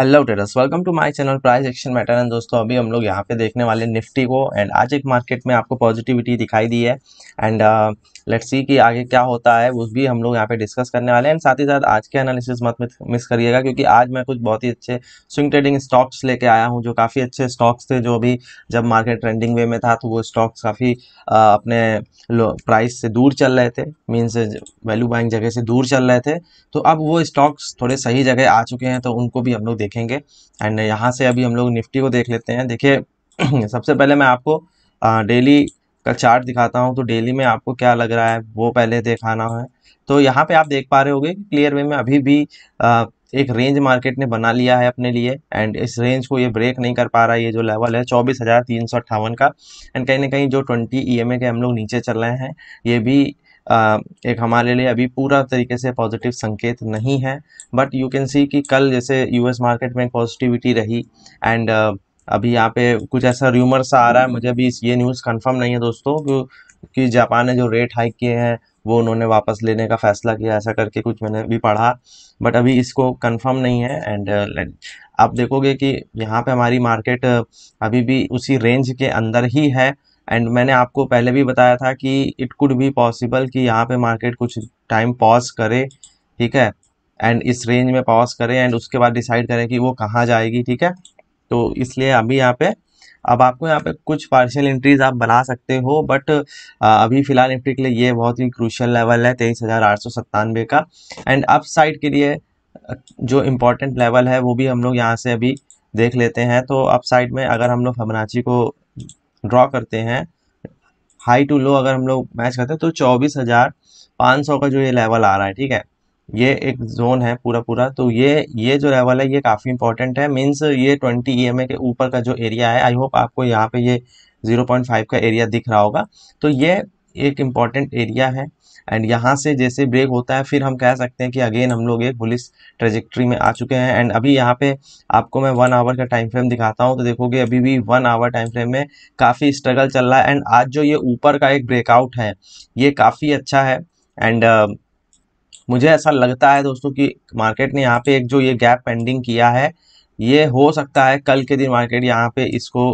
hello traders welcome to my channel price action matter and दोस्तों अभी हम लोग यहाँ पे देखने वाले निफ्टी को एंड आज एक मार्केट में आपको पॉजिटिविटी दिखाई दी है एंड लेट्स सी कि आगे क्या होता है वो भी हम लोग यहाँ पे डिस्कस करने वाले हैं एंड साथ ही साथ आज के एनालिसिस मत मिस करिएगा क्योंकि आज मैं कुछ बहुत ही अच्छे स्विंग ट्रेडिंग स्टॉक्स लेके आया हूँ जो काफ़ी अच्छे स्टॉक्स थे जो अभी जब मार्केट ट्रेंडिंग वे में था तो वो स्टॉक्स काफ़ी uh, अपने प्राइस से दूर चल रहे थे मीन्स वैल्यू बाइंग जगह से दूर चल रहे थे तो अब वो स्टॉक्स थोड़े सही जगह आ चुके हैं तो उनको भी हम लोग देखेंगे एंड यहाँ से अभी हम लोग निफ्टी को देख लेते हैं देखिए सबसे पहले मैं आपको डेली का चार्ट दिखाता हूँ तो डेली में आपको क्या लग रहा है वो पहले दिखाना है तो यहाँ पे आप देख पा रहे होगे क्लियर वे में अभी भी आ, एक रेंज मार्केट ने बना लिया है अपने लिए एंड इस रेंज को ये ब्रेक नहीं कर पा रहा है ये जो लेवल है चौबीस हज़ार तीन सौ अट्ठावन का एंड कहीं ना कहीं जो ट्वेंटी ई एम ए के हम लोग नीचे चल रहे हैं ये भी एक हमारे लिए अभी पूरा तरीके से पॉजिटिव संकेत नहीं है बट यू कैन सी कि कल जैसे यूएस मार्केट में पॉजिटिविटी रही एंड अभी यहाँ पे कुछ ऐसा र्यूमर सा आ रहा है मुझे अभी ये न्यूज़ कंफर्म नहीं है दोस्तों कि जापान ने जो रेट हाइक किए हैं वो उन्होंने वापस लेने का फैसला किया ऐसा करके कुछ मैंने भी पढ़ा बट अभी इसको कंफर्म नहीं है एंड आप देखोगे कि यहाँ पे हमारी मार्केट अभी भी उसी रेंज के अंदर ही है एंड मैंने आपको पहले भी बताया था कि इट कुड बी पॉसिबल कि यहाँ पे मार्केट कुछ टाइम पॉज करे ठीक है एंड इस रेंज में पॉज करें एंड उसके बाद डिसाइड करें कि वो कहाँ जाएगी ठीक है तो इसलिए अभी यहाँ पे अब आपको यहाँ पे कुछ पार्शियल एंट्रीज आप बना सकते हो बट अभी फिलहाल निफ्टी के लिए ये बहुत ही क्रूशल लेवल है तेईस हज़ार आठ सौ सत्तानवे का एंड अप साइड के लिए जो इम्पोर्टेंट लेवल है वो भी हम लोग यहाँ से अभी देख लेते हैं तो अप साइड में अगर हम लोग फमनाची को ड्रॉ करते हैं हाई टू लो अगर हम लोग मैच करते हैं तो चौबीस हज़ार पाँच सौ का जो ये लेवल आ रहा है ठीक है ये एक जोन है पूरा पूरा तो ये ये जो लेवल है ये काफ़ी इंपॉर्टेंट है मीन्स ये ट्वेंटी ई के ऊपर का जो एरिया है आई होप आपको यहाँ पे ये जीरो पॉइंट फाइव का एरिया दिख रहा होगा तो ये एक इम्पॉर्टेंट एरिया है एंड यहाँ से जैसे ब्रेक होता है फिर हम कह सकते हैं कि अगेन हम लोग एक पुलिस ट्रेजेक्ट्री में आ चुके हैं एंड अभी यहाँ पे आपको मैं वन आवर का टाइम फ्रेम दिखाता हूँ तो देखोगे अभी भी वन आवर टाइम फ्रेम में काफ़ी स्ट्रगल चल रहा है एंड आज जो ये ऊपर का एक ब्रेकआउट है ये काफ़ी अच्छा है एंड uh, मुझे ऐसा लगता है दोस्तों कि मार्केट ने यहाँ पे एक जो ये गैप पेंडिंग किया है ये हो सकता है कल के दिन मार्केट यहाँ पे इसको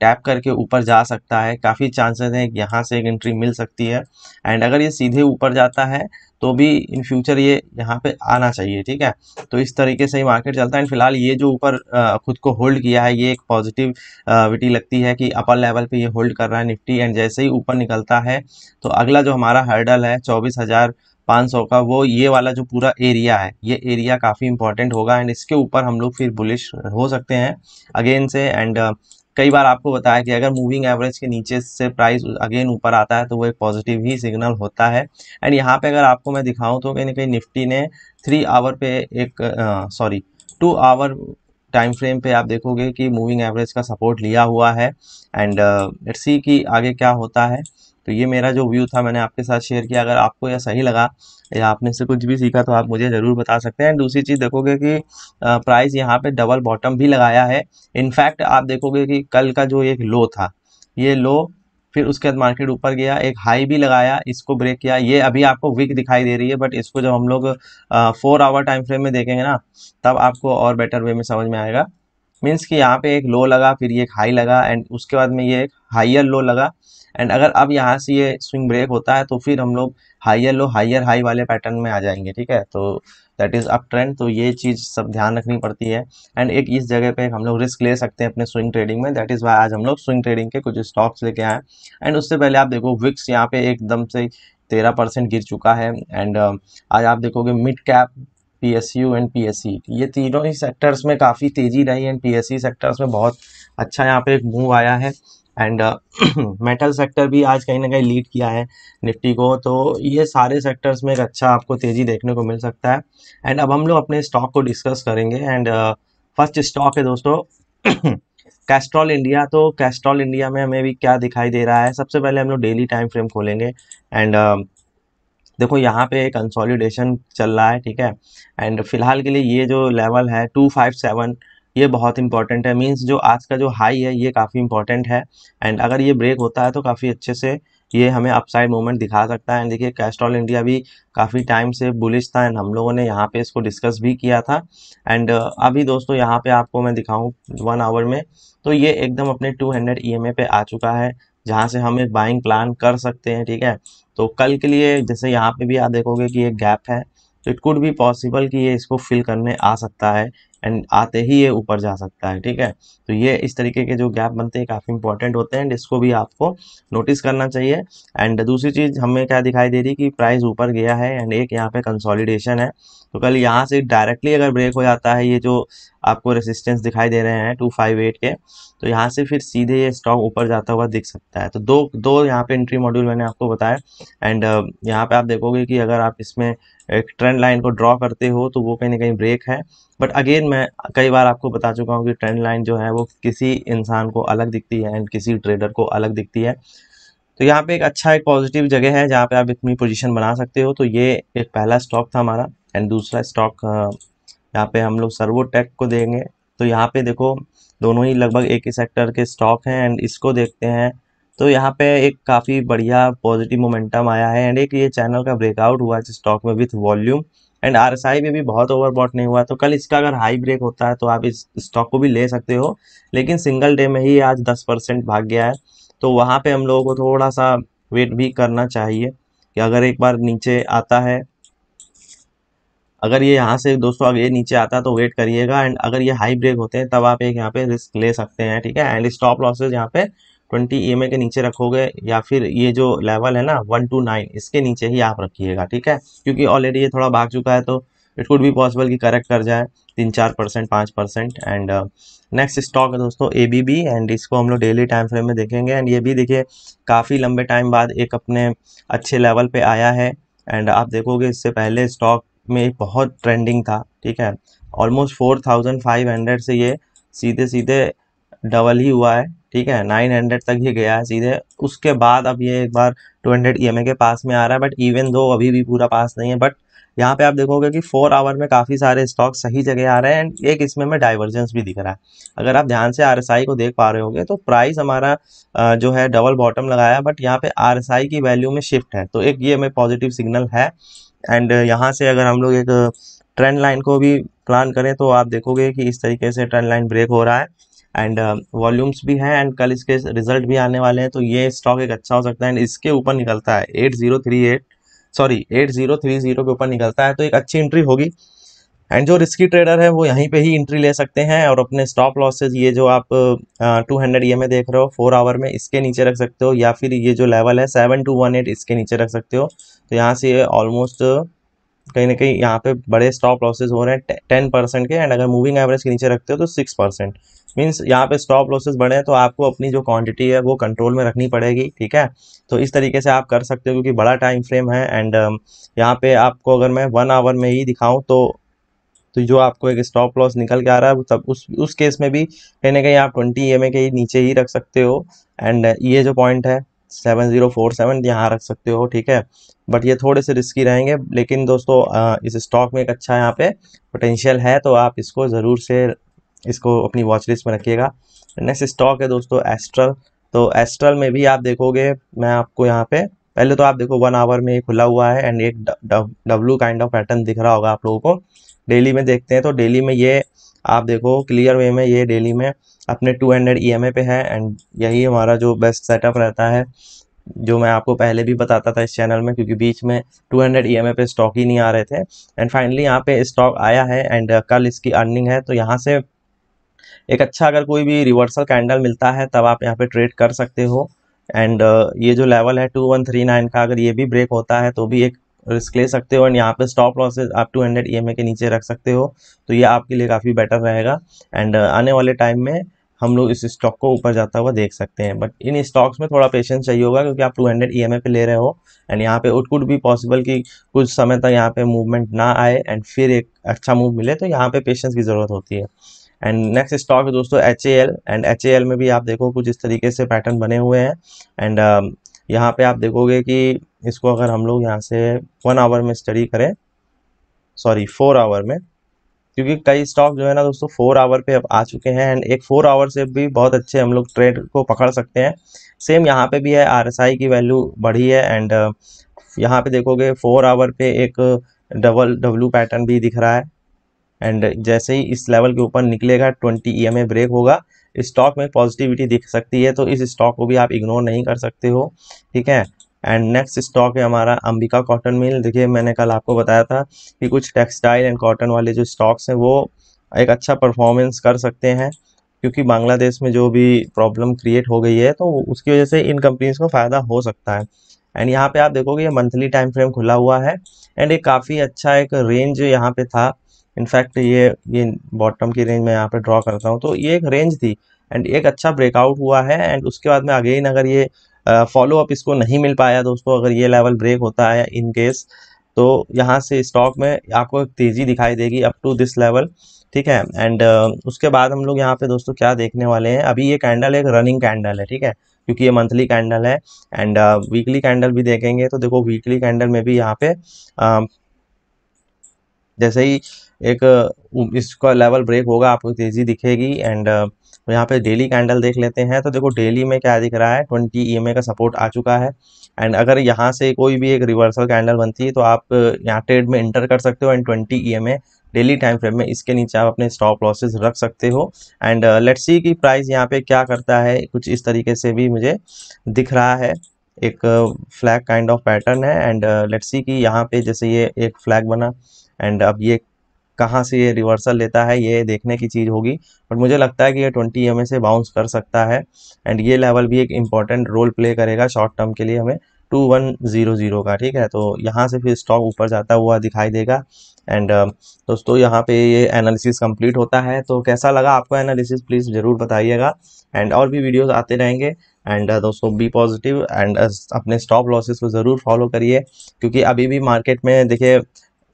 टैप करके ऊपर जा सकता है काफ़ी चांसेस हैं यहाँ से एक एंट्री मिल सकती है एंड अगर ये सीधे ऊपर जाता है तो भी इन फ्यूचर ये यहाँ पे आना चाहिए ठीक है तो इस तरीके से ही मार्केट चलता है एंड फिलहाल ये जो ऊपर खुद को होल्ड किया है ये एक पॉजिटिव विटी लगती है कि अपर लेवल पे ये होल्ड कर रहा है निफ्टी एंड जैसे ही ऊपर निकलता है तो अगला जो हमारा हर्डल है चौबीस हज़ार पाँच सौ का वो ये वाला जो पूरा एरिया है ये एरिया काफ़ी इंपॉर्टेंट होगा एंड इसके ऊपर हम लोग फिर बुलिश हो सकते हैं अगेन से एंड कई बार आपको बताया कि अगर मूविंग एवरेज के नीचे से प्राइस अगेन ऊपर आता है तो वो एक पॉजिटिव ही सिग्नल होता है एंड यहाँ पे अगर आपको मैं दिखाऊं तो कहीं ना कहीं निफ्टी ने थ्री आवर पे एक sorry two hour time frame पे आप देखोगे कि मूविंग एवरेज का सपोर्ट लिया हुआ है एंड लेट्स सी कि आगे क्या होता है तो ये मेरा जो व्यू था मैंने आपके साथ शेयर किया अगर आपको यह सही लगा या आपने से कुछ भी सीखा तो आप मुझे ज़रूर बता सकते हैं दूसरी चीज़ देखोगे कि प्राइस यहाँ पे डबल बॉटम भी लगाया है इनफैक्ट आप देखोगे कि कल का जो एक लो था ये लो फिर उसके बाद मार्केट ऊपर गया एक हाई भी लगाया इसको ब्रेक किया ये अभी आपको वीक दिखाई दे रही है बट इसको जब हम लोग फोर आवर टाइम फ्रेम में देखेंगे ना तब आपको और बेटर वे में समझ में आएगा मीन्स कि यहाँ पे एक लो लगा फिर ये एक हाई लगा एंड उसके बाद में ये एक हाइयर लो लगा एंड अगर अब यहाँ से ये स्विंग ब्रेक होता है तो फिर हम लोग हाइयर लो हाइयर हाई वाले पैटर्न में आ जाएंगे ठीक है तो दैट इज़ अप ट्रेंड तो ये चीज़ सब ध्यान रखनी पड़ती है एंड एक इस जगह पे हम लोग रिस्क ले सकते हैं अपने स्विंग ट्रेडिंग में दैट इज़ वाई आज हम लोग स्विंग ट्रेडिंग के कुछ स्टॉक्स लेके आए एंड उससे पहले आप देखो विक्स यहाँ पे एकदम से तेरह परसेंट गिर चुका है एंड आज आप देखोगे mid cap P S U and P S C ये तीनों ही सेक्टर्स में काफ़ी तेज़ी रही and P S C sectors में बहुत अच्छा यहाँ पे एक मूव आया है एंड मेटल सेक्टर भी आज कहीं ना कहीं लीड किया है निफ्टी को तो ये सारे सेक्टर्स में एक अच्छा आपको तेज़ी देखने को मिल सकता है एंड अब हम लोग अपने स्टॉक को डिस्कस करेंगे एंड फर्स्ट स्टॉक है दोस्तों कैस्ट्रॉल इंडिया तो कैस्ट्रॉल इंडिया में हमें भी क्या दिखाई दे रहा है सबसे पहले हम लोग डेली टाइम फ्रेम खोलेंगे एंड uh, देखो यहाँ पे कंसोलिडेशन चल रहा है ठीक है एंड फिलहाल के लिए ये जो लेवल है टू फाइव सेवन ये बहुत इंपॉर्टेंट है मीन्स जो आज का जो हाई है ये काफ़ी इंपॉर्टेंट है एंड अगर ये ब्रेक होता है तो काफ़ी अच्छे से ये हमें अपसाइड मूवमेंट दिखा सकता है एंड देखिए कैस्ट्रॉल इंडिया भी काफ़ी टाइम से बुलिश था एंड हम लोगों ने यहाँ पे इसको डिस्कस भी किया था एंड अभी दोस्तों यहाँ पे आपको मैं दिखाऊँ वन आवर में तो ये एकदम अपने टू हंड्रेड ई पे आ चुका है जहाँ से हम एक बाइंग प्लान कर सकते हैं ठीक है तो कल के लिए जैसे यहाँ पर भी आप देखोगे कि एक गैप है तो इट कुड भी पॉसिबल कि ये इसको फिल करने आ सकता है एंड आते ही ये ऊपर जा सकता है ठीक है तो ये इस तरीके के जो गैप बनते हैं काफ़ी इंपॉर्टेंट होते हैं इसको भी आपको नोटिस करना चाहिए एंड दूसरी चीज़ हमें क्या दिखाई दे रही कि प्राइस ऊपर गया है एंड एक यहाँ पे कंसोलिडेशन है तो कल यहाँ से डायरेक्टली अगर ब्रेक हो जाता है ये जो आपको रेसिस्टेंस दिखाई दे रहे हैं टू फाइव एट के तो यहाँ से फिर सीधे ये स्टॉक ऊपर जाता हुआ दिख सकता है तो दो दो यहाँ पे एंट्री मॉड्यूल मैंने आपको बताया एंड uh, यहाँ पे आप देखोगे कि अगर आप इसमें एक ट्रेंड लाइन को ड्रॉ करते हो तो वो कहीं ना कहीं ब्रेक है बट अगेन मैं कई बार आपको बता चुका हूँ कि ट्रेंड लाइन जो है वो किसी इंसान को अलग दिखती है एंड किसी ट्रेडर को अलग दिखती है तो यहाँ पे एक अच्छा एक पॉजिटिव जगह है जहाँ पे आप इतनी पोजीशन बना सकते हो तो ये एक पहला स्टॉक था हमारा एंड दूसरा स्टॉक यहाँ पे हम लोग सर्वो टेक को देंगे तो यहाँ पे देखो दोनों ही लगभग एक ही सेक्टर के स्टॉक हैं एंड इसको देखते हैं तो यहाँ पे एक काफ़ी बढ़िया पॉजिटिव मोमेंटम आया है एंड एक ये चैनल का ब्रेकआउट हुआ है स्टॉक में विथ वॉल्यूम एंड आर में भी बहुत ओवरबॉट नहीं हुआ तो कल इसका अगर हाई ब्रेक होता है तो आप इस स्टॉक को भी ले सकते हो लेकिन सिंगल डे में ही आज दस परसेंट भाग गया है तो वहाँ पे हम लोगों को थोड़ा सा वेट भी करना चाहिए कि अगर एक बार नीचे आता है अगर ये यहाँ से दोस्तों अगर ये नीचे आता है तो वेट करिएगा एंड अगर ये हाई ब्रेक होते हैं तब आप एक यहाँ पे रिस्क ले सकते हैं ठीक है एंड स्टॉप लॉसेज यहाँ पे ट्वेंटी ई e के नीचे रखोगे या फिर ये जो लेवल है ना वन टू नाइन इसके नीचे ही आप रखिएगा ठीक है क्योंकि ऑलरेडी ये थोड़ा भाग चुका है तो इट कुड भी पॉसिबल कि करेक्ट कर जाए तीन चार परसेंट पाँच परसेंट एंड नेक्स्ट स्टॉक है दोस्तों ए बी बी एंड इसको हम लोग डेली टाइम फ्रेम में देखेंगे एंड ये भी देखिए काफ़ी लंबे टाइम बाद एक अपने अच्छे लेवल पे आया है एंड आप देखोगे इससे पहले स्टॉक में बहुत ट्रेंडिंग था ठीक है almost four thousand five hundred से ये सीधे सीधे डबल ही हुआ है ठीक है नाइन हंड्रेड तक ही गया है सीधे उसके बाद अब ये एक बार टू हंड्रेड ई के पास में आ रहा है बट इवन दो अभी भी पूरा पास नहीं है बट यहाँ पे आप देखोगे कि फोर आवर में काफ़ी सारे स्टॉक सही जगह आ रहे हैं एंड एक इसमें में डाइवर्जेंस भी दिख रहा है अगर आप ध्यान से आर को देख पा रहे होंगे तो प्राइस हमारा जो है डबल बॉटम लगाया बट यहाँ पे आर की वैल्यू में शिफ्ट है तो एक ये हमें पॉजिटिव सिग्नल है एंड यहाँ से अगर हम लोग एक ट्रेंड लाइन को भी प्लान करें तो आप देखोगे कि इस तरीके से ट्रेंड लाइन ब्रेक हो रहा है एंड वॉल्यूम्स uh, भी हैं एंड कल इसके रिजल्ट भी आने वाले हैं तो ये स्टॉक एक अच्छा हो सकता है एंड इसके ऊपर निकलता है eight zero three eight sorry eight zero three zero के ऊपर निकलता है तो एक अच्छी एंट्री होगी एंड जो रिस्की ट्रेडर है वो यहीं पे ही एंट्री ले सकते हैं और अपने स्टॉप लॉसेज ये जो आप टू हंड्रेड ई देख रहे हो फोर आवर में इसके नीचे रख सकते हो या फिर ये जो लेवल है सेवन टू वन एट इसके नीचे रख सकते हो तो यहाँ से ऑलमोस्ट कहीं ना कहीं यहाँ पे बड़े स्टॉप लॉसेज हो रहे हैं टेन परसेंट के एंड अगर मूविंग एवरेज के नीचे रखते हो तो सिक्स परसेंट मीन्स यहाँ पे स्टॉप लॉसेज बढ़े हैं तो आपको अपनी जो क्वांटिटी है वो कंट्रोल में रखनी पड़ेगी ठीक है तो इस तरीके से आप कर सकते हो क्योंकि बड़ा टाइम फ्रेम है एंड um, यहाँ पे आपको अगर मैं वन आवर में ही दिखाऊँ तो तो जो आपको एक स्टॉप लॉस निकल के आ रहा है तब उस उस केस में भी कहीं ना कहीं आप ट्वेंटी ई के नीचे ही रख सकते हो एंड ये जो पॉइंट है सेवन ज़ीरो फोर सेवन यहाँ रख सकते हो ठीक है बट ये थोड़े से रिस्की रहेंगे लेकिन दोस्तों इस स्टॉक में एक अच्छा यहाँ पे पोटेंशियल है तो आप इसको ज़रूर से इसको अपनी वॉच लिस्ट में रखिएगा नेक्स्ट स्टॉक है दोस्तों एस्ट्रल तो एस्ट्रल में भी आप देखोगे मैं आपको यहाँ पे पहले तो आप देखो वन आवर में खुला हुआ है एंड एक डब्लू काइंड ऑफ पैटर्न दिख रहा होगा आप लोगों को डेली में देखते हैं तो डेली में ये आप देखो क्लियर वे में ये डेली में अपने टू हंड्रेड ई पे है एंड यही हमारा जो बेस्ट सेटअप रहता है जो मैं आपको पहले भी बताता था इस चैनल में क्योंकि बीच में 200 ई e पे स्टॉक ही नहीं आ रहे थे एंड फाइनली यहाँ पे स्टॉक आया है एंड कल इसकी अर्निंग है तो यहाँ से एक अच्छा अगर कोई भी रिवर्सल कैंडल मिलता है तब आप यहाँ पे ट्रेड कर सकते हो एंड uh, ये जो लेवल है टू का अगर ये भी ब्रेक होता है तो भी एक रिस्क ले सकते हो एंड यहाँ पे स्टॉप लॉसेज आप 200 हंड्रेड e के नीचे रख सकते हो तो ये आपके लिए काफ़ी बेटर रहेगा एंड uh, आने वाले टाइम में हम लोग इस स्टॉक को ऊपर जाता हुआ देख सकते हैं बट इन स्टॉक्स में थोड़ा पेशेंस चाहिए होगा क्योंकि आप टू हंड्रेड ई पे ले रहे हो एंड यहाँ पे उट कुड भी पॉसिबल कि कुछ समय तक यहाँ पे मूवमेंट ना आए एंड फिर एक अच्छा मूव मिले तो यहाँ पे पेशेंस की ज़रूरत होती है एंड नेक्स्ट स्टॉक है दोस्तों एच एंड एच में भी आप देखो कुछ इस तरीके से पैटर्न बने हुए हैं एंड uh, um, यहाँ पे आप देखोगे कि इसको अगर हम लोग यहाँ से वन आवर में स्टडी करें सॉरी फोर आवर में क्योंकि कई स्टॉक जो है ना दोस्तों फोर आवर पे अब आ चुके हैं एंड एक फोर आवर से भी बहुत अच्छे हम लोग ट्रेड को पकड़ सकते हैं सेम यहाँ पे भी है आर की वैल्यू बढ़ी है एंड uh, यहाँ पे देखोगे फोर आवर पे एक डबल डब्लू पैटर्न भी दिख रहा है एंड जैसे ही इस लेवल के ऊपर निकलेगा ट्वेंटी ई ब्रेक होगा स्टॉक में पॉजिटिविटी दिख सकती है तो इस स्टॉक को भी आप इग्नोर नहीं कर सकते हो ठीक है एंड नेक्स्ट स्टॉक है हमारा अंबिका कॉटन मिल देखिए मैंने कल आपको बताया था कि कुछ टेक्सटाइल एंड कॉटन वाले जो स्टॉक्स हैं वो एक अच्छा परफॉर्मेंस कर सकते हैं क्योंकि बांग्लादेश में जो भी प्रॉब्लम क्रिएट हो गई है तो उसकी वजह से इन कंपनीज को फ़ायदा हो सकता है एंड यहाँ पे आप देखोगे ये मंथली टाइम फ्रेम खुला हुआ है एंड ये काफ़ी अच्छा एक रेंज यहाँ पे था इनफैक्ट ये ये बॉटम की रेंज मैं यहाँ पे ड्रॉ करता हूँ तो ये एक रेंज थी एंड एक अच्छा ब्रेकआउट हुआ है एंड उसके बाद में अगेन अगर ये फॉलो अप इसको नहीं मिल पाया दोस्तों अगर ये लेवल ब्रेक होता है इन केस तो यहाँ से स्टॉक में आपको तेज़ी दिखाई देगी अप टू दिस लेवल ठीक है एंड uh, उसके बाद हम लोग यहाँ पे दोस्तों क्या देखने वाले हैं अभी ये कैंडल एक रनिंग कैंडल है ठीक है क्योंकि ये मंथली कैंडल है एंड वीकली कैंडल भी देखेंगे तो देखो वीकली कैंडल में भी यहाँ पे uh, जैसे ही एक इसका लेवल ब्रेक होगा आपको तेज़ी दिखेगी एंड यहाँ पे डेली कैंडल देख लेते हैं तो देखो डेली में क्या दिख रहा है ट्वेंटी ई का सपोर्ट आ चुका है एंड अगर यहाँ से कोई भी एक रिवर्सल कैंडल बनती है तो आप यहाँ ट्रेड में इंटर कर सकते हो and twenty E daily time frame में इसके नीचे आप अपने स्टॉप लॉसेस रख सकते हो एंड लेट्स सी कि प्राइस यहाँ पे क्या करता है कुछ इस तरीके से भी मुझे दिख रहा है एक फ्लैग काइंड ऑफ पैटर्न है एंड लेट्स सी कि यहाँ पे जैसे ये एक फ्लैग बना एंड अब ये कहाँ से ये रिवर्सल लेता है ये देखने की चीज़ होगी बट मुझे लगता है कि ये ट्वेंटी एम से बाउंस कर सकता है एंड ये लेवल भी एक इंपॉर्टेंट रोल प्ले करेगा शॉर्ट टर्म के लिए हमें टू वन ज़ीरो ज़ीरो का ठीक है तो यहाँ से फिर स्टॉक ऊपर जाता हुआ दिखाई देगा एंड uh, दोस्तों यहाँ पे ये एनालिसिस कंप्लीट होता है तो कैसा लगा आपको एनालिसिस प्लीज़ ज़रूर बताइएगा एंड और भी वीडियोस आते रहेंगे एंड uh, दोस्तों बी पॉजिटिव एंड अपने स्टॉप लॉसेस को ज़रूर फॉलो करिए क्योंकि अभी भी मार्केट में देखिए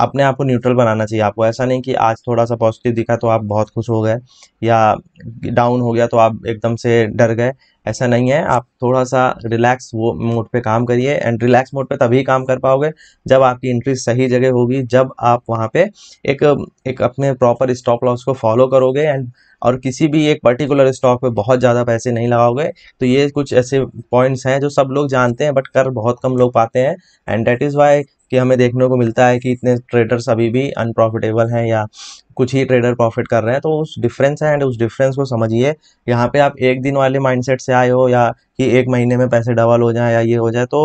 अपने आप को न्यूट्रल बनाना चाहिए आपको ऐसा नहीं कि आज थोड़ा सा पॉजिटिव दिखा तो आप बहुत खुश हो गए या डाउन हो गया तो आप एकदम से डर गए ऐसा नहीं है आप थोड़ा सा रिलैक्स वो मोड पे काम करिए एंड रिलैक्स मोड पे तभी काम कर पाओगे जब आपकी एंट्री सही जगह होगी जब आप वहाँ पे एक एक अपने प्रॉपर स्टॉप लॉस को फॉलो करोगे एंड और किसी भी एक पर्टिकुलर स्टॉक पे बहुत ज़्यादा पैसे नहीं लगाओगे तो ये कुछ ऐसे पॉइंट्स हैं जो सब लोग जानते हैं बट कर बहुत कम लोग पाते हैं एंड डैट इज़ वाई कि हमें देखने को मिलता है कि इतने ट्रेडर्स अभी भी अनप्रॉफिटेबल हैं या कुछ ही ट्रेडर प्रॉफिट कर रहे हैं तो उस डिफरेंस है एंड उस डिफरेंस को समझिए यहाँ पे आप एक दिन वाले माइंडसेट से आए हो या कि एक महीने में पैसे डबल हो जाए या ये हो जाए तो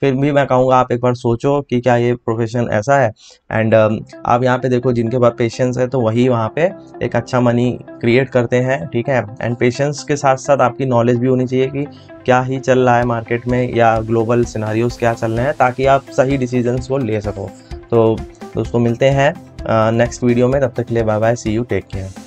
फिर भी मैं कहूँगा आप एक बार सोचो कि क्या ये प्रोफेशन ऐसा है एंड um, आप यहाँ पे देखो जिनके पास पेशेंस है तो वही वहाँ पे एक अच्छा मनी क्रिएट करते हैं ठीक है एंड पेशेंस के साथ साथ आपकी नॉलेज भी होनी चाहिए कि क्या ही चल रहा है मार्केट में या ग्लोबल सिनारीज क्या चल रहे हैं ताकि आप सही डिसीजन को ले सको तो दोस्तों मिलते हैं नेक्स्ट uh, वीडियो में तब तक के लिए bye bye see you take care